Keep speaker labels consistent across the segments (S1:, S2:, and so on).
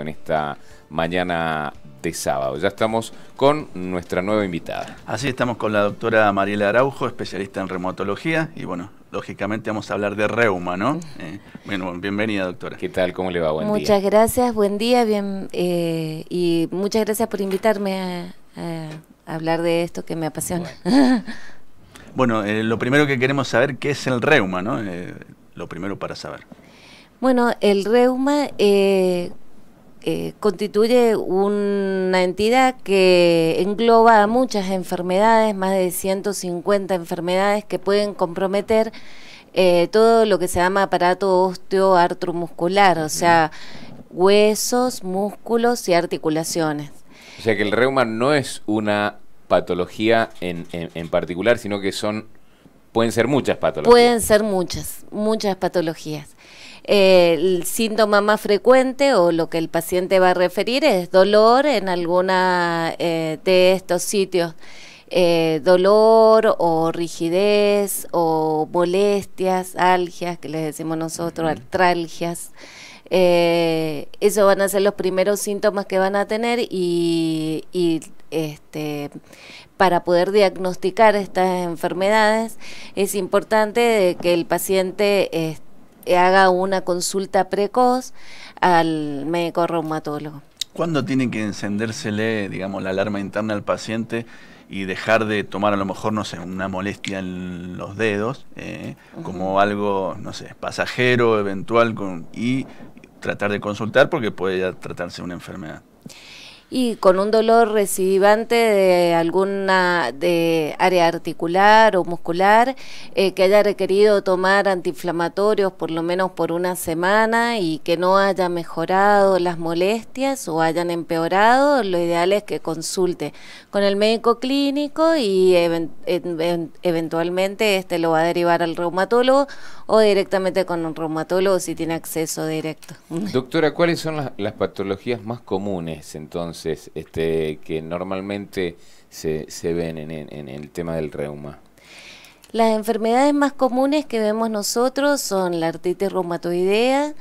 S1: en esta mañana de sábado. Ya estamos con nuestra nueva invitada. Así estamos con la doctora Mariela Araujo, especialista en reumatología y bueno, lógicamente vamos a hablar de reuma, ¿no? Eh, bueno, bienvenida doctora. ¿Qué tal? ¿Cómo le va? Buen muchas
S2: gracias, buen día bien, eh, y muchas gracias por invitarme a, hablar de esto que me apasiona.
S1: Bueno, eh, lo primero que queremos saber, ¿qué es el reuma, no? lo primero para saber.
S2: Bueno, el reuma eh, constituye una entidad que engloba muchas enfermedades, más de 150 enfermedades que pueden comprometer eh, todo lo que se llama aparato osteoartromuscular, o sea, huesos, músculos y articulaciones.
S3: O sea que el reuma no es una patología en, en, en particular, sino que son pueden ser muchas patologías. Pueden
S2: ser muchas, muchas patologías el síntoma más frecuente o lo que el paciente va a referir es dolor en alguna eh, de estos sitios. Eh, dolor o rigidez o molestias, algias, que les decimos nosotros, artralgias. Eh, esos van a ser los primeros síntomas que van a tener y, este, para poder diagnosticar estas enfermedades es importante que el paciente... Este, eh, haga una consulta precoz al médico reumatólogo.
S1: ¿Cuándo tiene que encendérsele, digamos, la alarma interna al paciente y dejar de tomar a lo mejor, no sé, una molestia en los dedos, eh, como algo, no sé, pasajero, eventual, con, y tratar de consultar porque puede ya tratarse una enfermedad?
S2: y con un dolor recidivante de alguna de área articular o muscular eh, que haya requerido tomar antiinflamatorios por lo menos por una semana y que no haya mejorado las molestias o hayan empeorado, lo ideal es que consulte con el médico clínico y eventualmente este lo va a derivar al reumatólogo o directamente con un reumatólogo si tiene acceso directo.
S3: Doctora, ¿cuáles son las, patologías más comunes entonces este, que normalmente se, ven en, el tema del reuma?
S2: Las enfermedades más comunes que vemos nosotros son la artritis reumatoidea,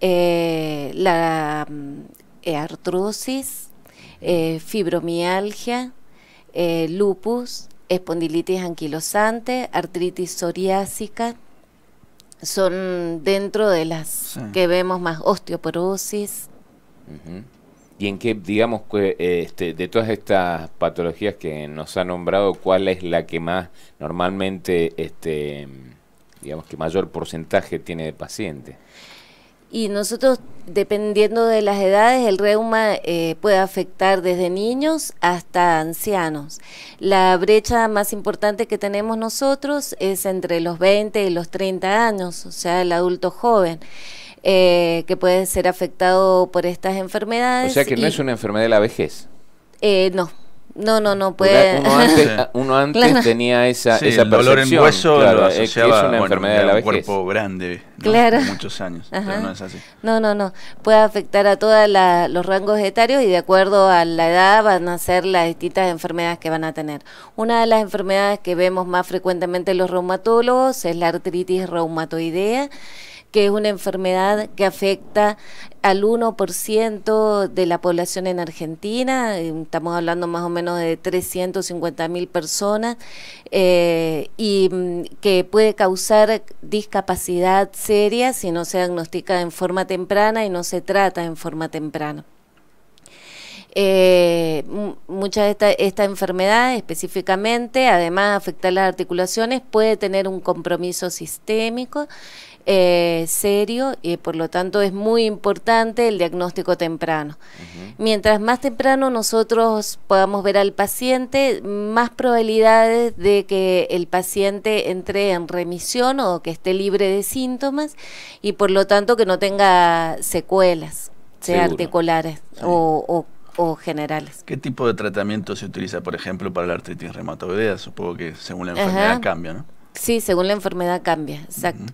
S2: eh, la mm, eh, artrosis, eh, fibromialgia, lupus, espondilitis anquilosante, artritis psoriásica, son dentro de las que vemos más osteoporosis.
S3: ¿Y en qué, digamos, este, de todas estas patologías que nos ha nombrado, cuál es la que más normalmente, este, digamos, que mayor porcentaje tiene de pacientes?
S2: Y nosotros, dependiendo de las edades, el reuma eh, puede afectar desde niños hasta ancianos. La brecha más importante que tenemos nosotros es entre los 20 y los 30 años, o sea, el adulto joven. Eh, que puede ser afectado por estas enfermedades. O sea que no es una
S3: enfermedad de la vejez.
S2: Eh, no, no, no, no puede.
S3: Uno antes,
S1: tenía esa, dolor en hueso es una enfermedad de un cuerpo grande, muchos años, pero no es así.
S2: No, no, no. Puede afectar a todos los rangos etarios y de acuerdo a la edad van a ser las distintas enfermedades que van a tener. Una de las enfermedades que vemos más frecuentemente los reumatólogos es la artritis reumatoidea que es una enfermedad que afecta al 1% de la población en Argentina, eh, estamos hablando más o menos de 350 mil personas, eh, y mm, que puede causar discapacidad seria si no se diagnostica en forma temprana y no se trata en forma temprana. Eh, muchas de esta, enfermedad específicamente, además de afectar las articulaciones, puede tener un compromiso sistémico eh, serio y por lo tanto es muy importante el diagnóstico temprano. Mientras más temprano nosotros podamos ver al paciente, más probabilidades de que el paciente entre en remisión o que esté libre de síntomas y por lo tanto que no tenga secuelas, sea articulares o, o generales.
S1: ¿Qué tipo de tratamiento se utiliza, por ejemplo, para la artritis reumatoidea? Supongo que según la enfermedad cambia, ¿no?
S2: Sí, según la enfermedad cambia, exacto.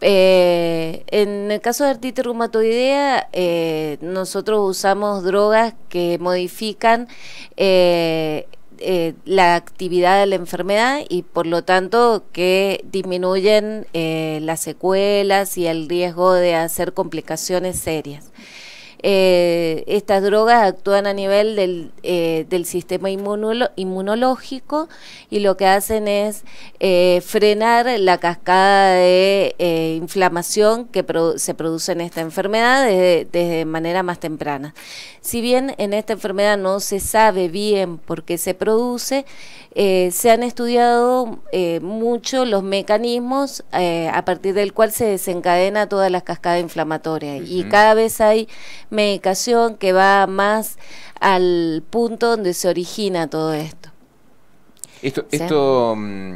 S2: Eh, en el caso de artritis reumatoidea, eh, nosotros usamos drogas que modifican eh, la actividad de la enfermedad y por lo tanto que disminuyen las secuelas y el riesgo de hacer complicaciones serias. Eh, estas drogas actúan a nivel del, eh, sistema inmunológico y lo que hacen es eh, frenar la cascada de inflamación que se produce en esta enfermedad desde, manera más temprana. Si bien en esta enfermedad no se sabe bien por qué se produce, se han estudiado mucho los mecanismos a partir del cual se desencadena toda la cascada inflamatoria y cada vez hay medicación que va más al punto donde se origina todo esto.
S1: Esto,
S3: esto mm,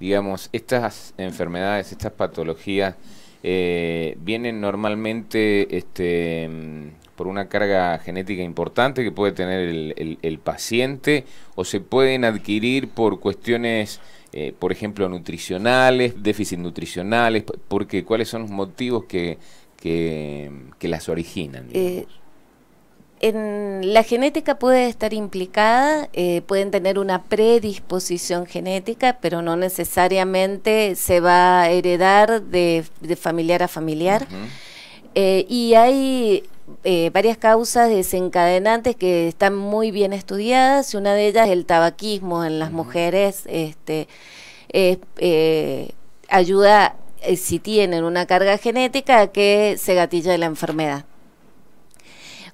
S3: digamos, estas enfermedades, estas patologías, eh, vienen normalmente este, mm, por una carga genética importante que puede tener el, paciente o se pueden adquirir por cuestiones, eh, por ejemplo, nutricionales, déficit nutricionales, porque cuáles son los motivos que que, las originan.
S2: Eh, en la genética puede estar implicada, eh, pueden tener una predisposición genética, pero no necesariamente se va a heredar de, familiar a familiar. Eh, y hay varias causas desencadenantes que están muy bien estudiadas. Una de ellas es el tabaquismo en las mujeres. Este, eh, ayuda eh, si tienen una carga genética, que se gatilla la enfermedad.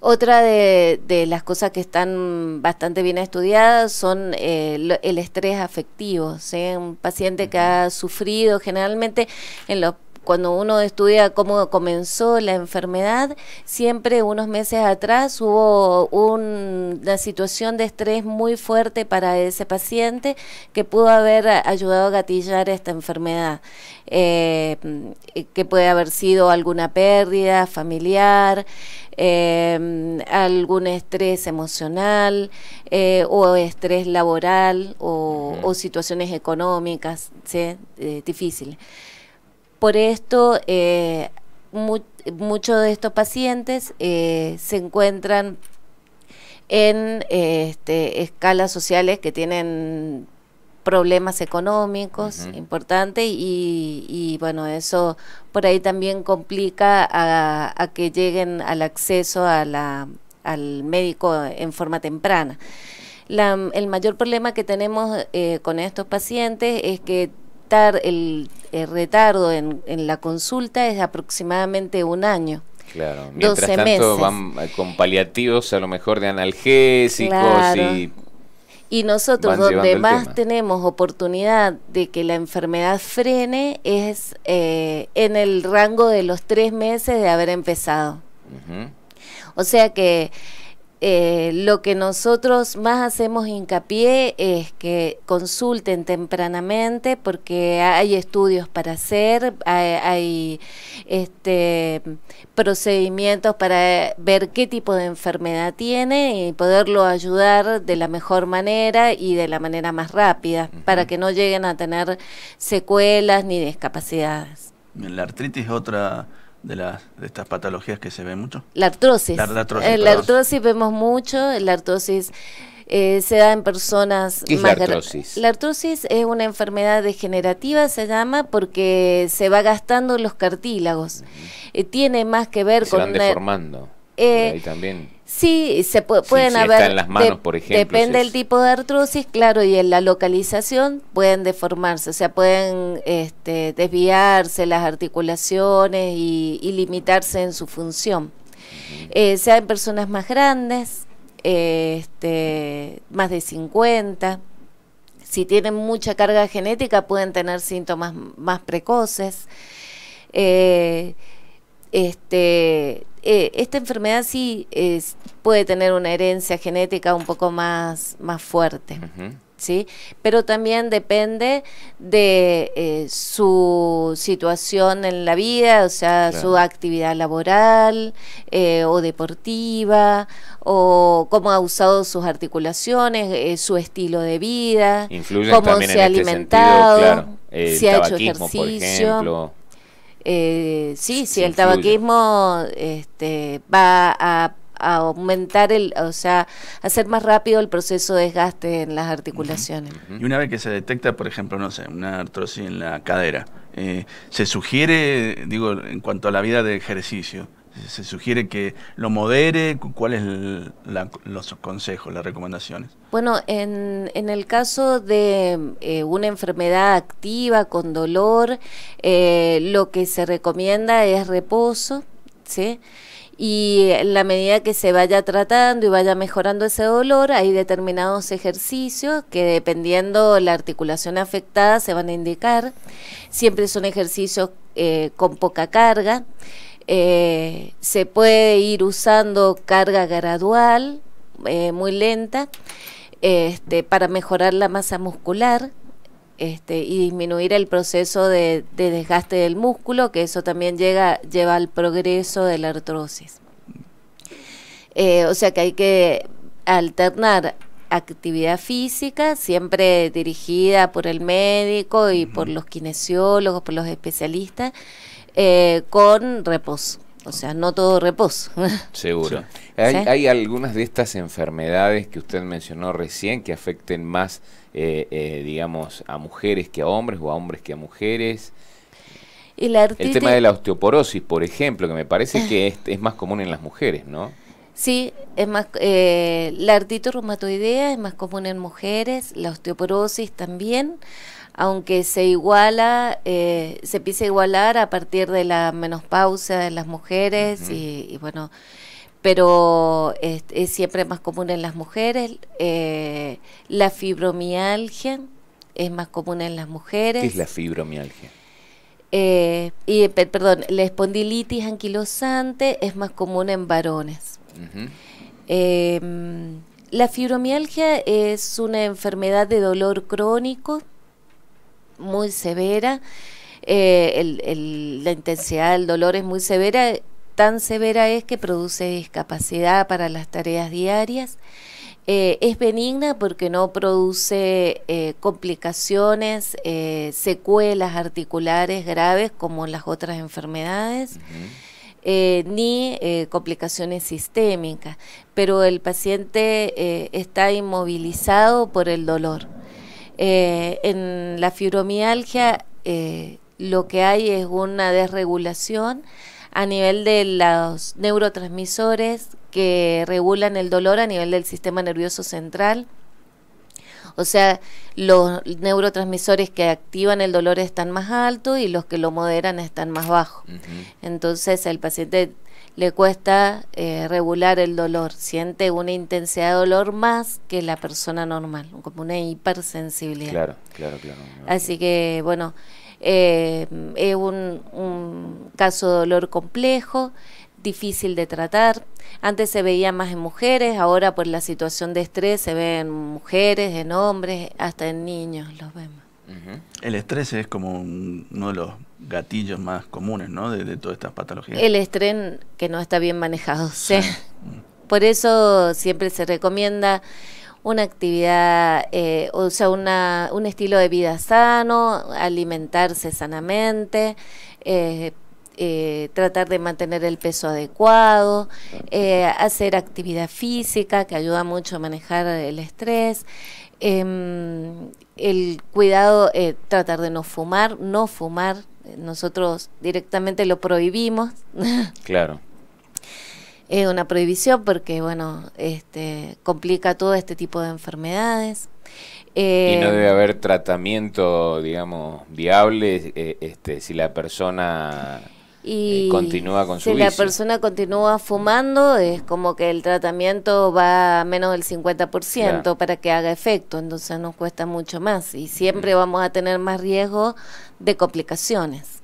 S2: Otra de, las cosas que están bastante bien estudiadas son eh, el estrés afectivo. Un paciente que ha sufrido generalmente en los cuando uno estudia cómo comenzó la enfermedad, siempre unos meses atrás hubo una situación de estrés muy fuerte para ese paciente que pudo haber ayudado a gatillar esta enfermedad, eh, que puede haber sido alguna pérdida familiar. Em, algún estrés emocional eh, o estrés laboral o, situaciones económicas ¿sí? Eh, difíciles. Por esto, eh, muchos de estos pacientes eh, se encuentran en este, escalas sociales que tienen problemas económicos importantes y, bueno, eso por ahí también complica a, que lleguen al acceso al médico en forma temprana. el mayor problema que tenemos eh, con estos pacientes es que el, retardo en, la consulta es aproximadamente un año.
S3: Claro, mientras tanto van eh, con paliativos a lo mejor de analgésicos y...
S2: Y nosotros donde más tenemos oportunidad de que la enfermedad frene es eh, en el rango de los tres meses de haber empezado. O sea que eh, lo que nosotros más hacemos hincapié es que consulten tempranamente porque hay estudios para hacer, hay, este, procedimientos para ver qué tipo de enfermedad tiene y poderlo ayudar de la mejor manera y de la manera más rápida para que no lleguen a tener secuelas ni discapacidades.
S1: La artritis es otra de, las, de estas patologías que se ven mucho? La artrosis. La, eh,
S2: artrosis, vemos mucho, la artrosis... Eh, se da en personas la artrosis? La artrosis es una enfermedad degenerativa, se llama, porque se va gastando los cartílagos. Eh, tiene más que ver se con. Van
S3: deformando.
S2: Eh, sí, se pueden haber. Está en las manos, por ejemplo. Depende del tipo de artrosis, claro, y en la localización pueden deformarse, o sea, pueden este, desviarse las articulaciones y, limitarse en su función. Eh, sean personas más grandes, eh, este, más de 50. Si tienen mucha carga genética, pueden tener síntomas más precoces. este eh, esta enfermedad sí puede tener una herencia genética un poco más, más fuerte. ¿Sí? Pero también depende de eh, su situación en la vida, o sea, su actividad laboral eh, o deportiva, o cómo ha usado sus articulaciones, su estilo de vida, cómo se ha este alimentado, si ha hecho ejercicio. Eh, sí, sí, el tabaquismo este, va a, aumentar, el, o sea, hacer más rápido el proceso de desgaste en las articulaciones.
S1: Y una vez que se detecta, por ejemplo, no sé, una artrosis en la cadera, eh, ¿se sugiere, digo, en cuanto a la vida de ejercicio, se sugiere que lo modere? ¿Cuáles son los consejos, las recomendaciones?
S2: Bueno, en, en el caso de eh, una enfermedad activa con dolor, eh, lo que se recomienda es reposo, ¿sí? y en la medida que se vaya tratando y vaya mejorando ese dolor, hay determinados ejercicios que dependiendo la articulación afectada se van a indicar. Siempre son ejercicios eh, con poca carga. Eh, se puede ir usando carga gradual, eh, muy lenta, este, para mejorar la masa muscular este, y disminuir el proceso de, desgaste del músculo, que eso también llega, lleva al progreso de la artrosis. Eh, o sea que hay que alternar actividad física, siempre dirigida por el médico y por los kinesiólogos, por los especialistas, eh, con reposo. O sea, no todo reposo. Seguro. Hay,
S3: algunas de estas enfermedades que usted mencionó recién que afecten más, eh, eh, digamos, a mujeres que a hombres o a hombres que a mujeres.
S2: El tema de la
S3: osteoporosis, por ejemplo, que me parece que es, más común en las mujeres, ¿no?
S2: Sí, es más, eh, la artritis reumatoidea es más común en mujeres, la osteoporosis también aunque se iguala, eh, se empieza a igualar a partir de la menopausia en las mujeres y, bueno, pero es, siempre más común en las mujeres. Eh, la fibromialgia es más común en las mujeres. ¿Qué es la
S3: fibromialgia?
S2: Eh, y perdón, la espondilitis anquilosante es más común en varones. Em, la fibromialgia es una enfermedad de dolor crónico muy severa, eh, la intensidad del dolor es muy severa, tan severa es que produce discapacidad para las tareas diarias. Eh, es benigna porque no produce eh, complicaciones, secuelas articulares graves como las otras enfermedades, ni complicaciones sistémicas, pero el paciente está inmovilizado por el dolor. Eh, en la fibromialgia eh, lo que hay es una desregulación a nivel de los neurotransmisores que regulan el dolor a nivel del sistema nervioso central. O sea, los neurotransmisores que activan el dolor están más altos y los que lo moderan están más bajos. Entonces al paciente le cuesta eh, regular el dolor, siente una intensidad de dolor más que la persona normal, como una hipersensibilidad. Claro, claro, claro. Así que bueno, eh, es un caso de dolor complejo difícil de tratar. Antes se veía más en mujeres, ahora por la situación de estrés se ve en mujeres, en hombres, hasta en niños los vemos.
S1: El estrés es como uno de los gatillos más comunes, ¿no? De, todas estas patologías. El
S2: estrés que no está bien manejado, sí. Mm. Por eso siempre se recomienda una actividad, eh, o sea, una, un estilo de vida sano, alimentarse sanamente, eh, eh, tratar de mantener el peso adecuado, eh, hacer actividad física que ayuda mucho a manejar el estrés, em, el cuidado, eh, tratar de no fumar, no fumar, nosotros directamente lo prohibimos. Claro. Es una prohibición porque, bueno, este, complica todo este tipo de enfermedades. y no em, debe
S3: haber tratamiento, digamos, viable este, si la persona
S2: y eh, continúa si la persona continúa fumando es como que el tratamiento va a menos del 50% para que haga efecto entonces nos cuesta mucho más y siempre mm. vamos a tener más riesgo de complicaciones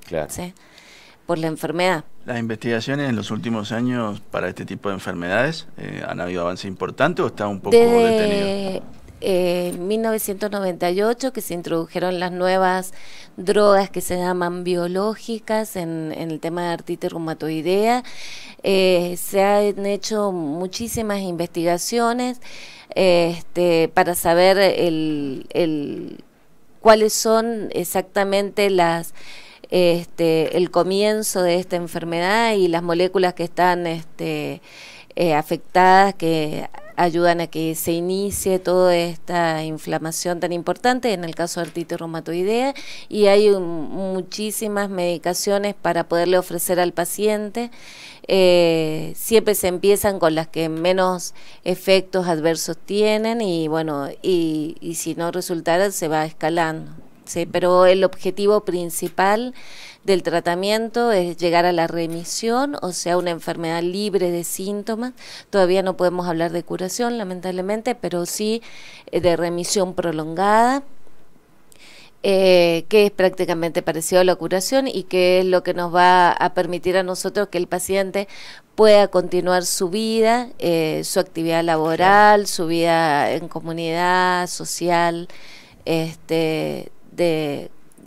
S1: por la enfermedad las investigaciones en los últimos años para este tipo de enfermedades eh, han habido avance importante o está un poco detenido
S2: en 1998 que se introdujeron las nuevas drogas que se llaman biológicas en, el tema de artritis reumatoidea. Eh, se han hecho muchísimas investigaciones este, para saber cuáles son exactamente las este, el comienzo de esta enfermedad y las moléculas que están este, eh, afectadas que ayudan a que se inicie toda esta inflamación tan importante, en el caso de artritis reumatoidea, y hay muchísimas medicaciones para poderle ofrecer al paciente. Eh, siempre se empiezan con las que menos efectos adversos tienen y bueno, y, y si no resultara se va escalando pero el objetivo principal del tratamiento es llegar a la remisión, o sea, una enfermedad libre de síntomas. Todavía no podemos hablar de curación, lamentablemente, pero sí eh, de remisión prolongada. Eh, que es prácticamente parecido a la curación y que es lo que nos va a permitir a nosotros que el paciente pueda continuar su vida, eh, su actividad laboral, su vida en comunidad, social, este,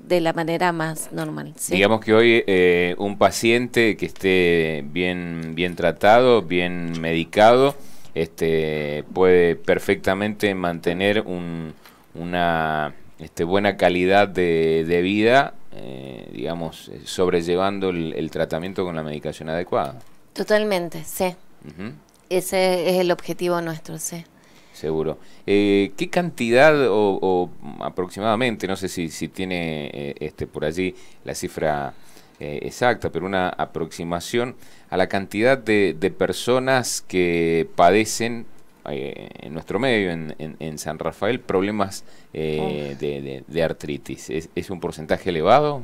S2: de, la manera más normal. Digamos
S3: que hoy eh, un paciente que esté bien, bien tratado, bien medicado, este, puede perfectamente mantener una este, buena calidad de, vida, eh, digamos, sobrellevando el, tratamiento con la medicación adecuada.
S2: Totalmente, sí. Ese es el objetivo nuestro, sí
S3: seguro. Eh, ¿Qué cantidad o, aproximadamente, no sé si, tiene eh, este por allí la cifra eh, exacta, pero una aproximación a la cantidad de, personas que padecen en nuestro medio, en, San Rafael, problemas de, artritis? ¿Es, un porcentaje elevado?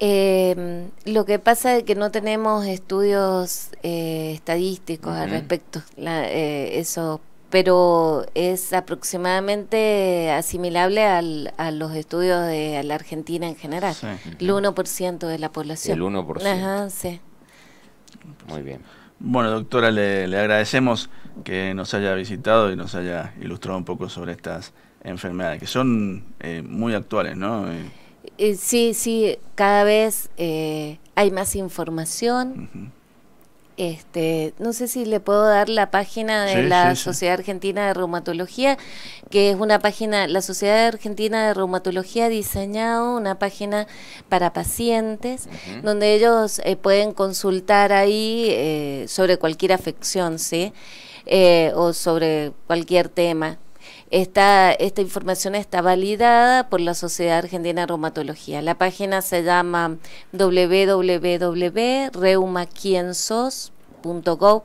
S2: Em, lo que pasa es que no tenemos estudios estadísticos al respecto. La, pero es aproximadamente asimilable a los estudios de la Argentina en general, el 1% de la población. El 1%. Ajá, sí.
S1: Muy bien. Bueno, doctora, le, agradecemos que nos haya visitado y nos haya ilustrado un poco sobre estas enfermedades, que son eh, muy actuales, ¿no? Eh,
S2: eh, sí, sí, cada vez hay más información este, no sé si le puedo dar la página de la Sociedad Argentina de Reumatología, que es una página, la Sociedad Argentina de Reumatología ha diseñado una página para pacientes, donde ellos eh, pueden consultar ahí eh, sobre cualquier afección, ¿sí? Eh, o sobre cualquier tema. Esta, esta información está validada por la Sociedad Argentina de Reumatología. La página se llama www.reumaquiensos.gov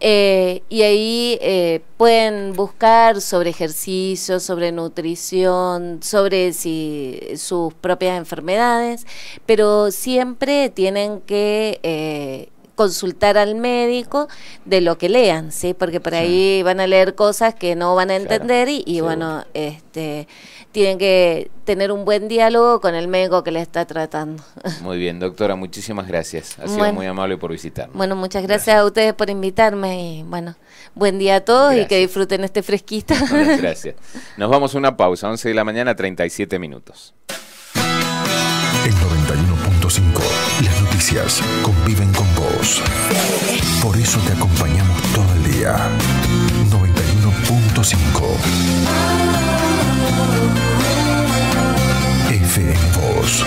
S2: eh, y ahí eh, pueden buscar sobre ejercicio, sobre nutrición, sobre si, sus propias enfermedades, pero siempre tienen que eh, consultar al médico de lo que lean, ¿sí? Porque por ahí van a leer cosas que no van a entender y, bueno, este tienen que tener un buen diálogo con el médico que le está tratando.
S3: Muy bien, doctora, muchísimas gracias. Ha sido muy amable por visitarnos.
S2: Bueno, muchas gracias, a ustedes por invitarme y bueno, buen día a todos y que disfruten este fresquito. Muchas
S3: gracias. Nos vamos a una pausa, 11 de la mañana, 37 minutos.
S1: siete las noticias conviven con vos. Por eso te acompañamos todo el día. 91.5. FM Voz.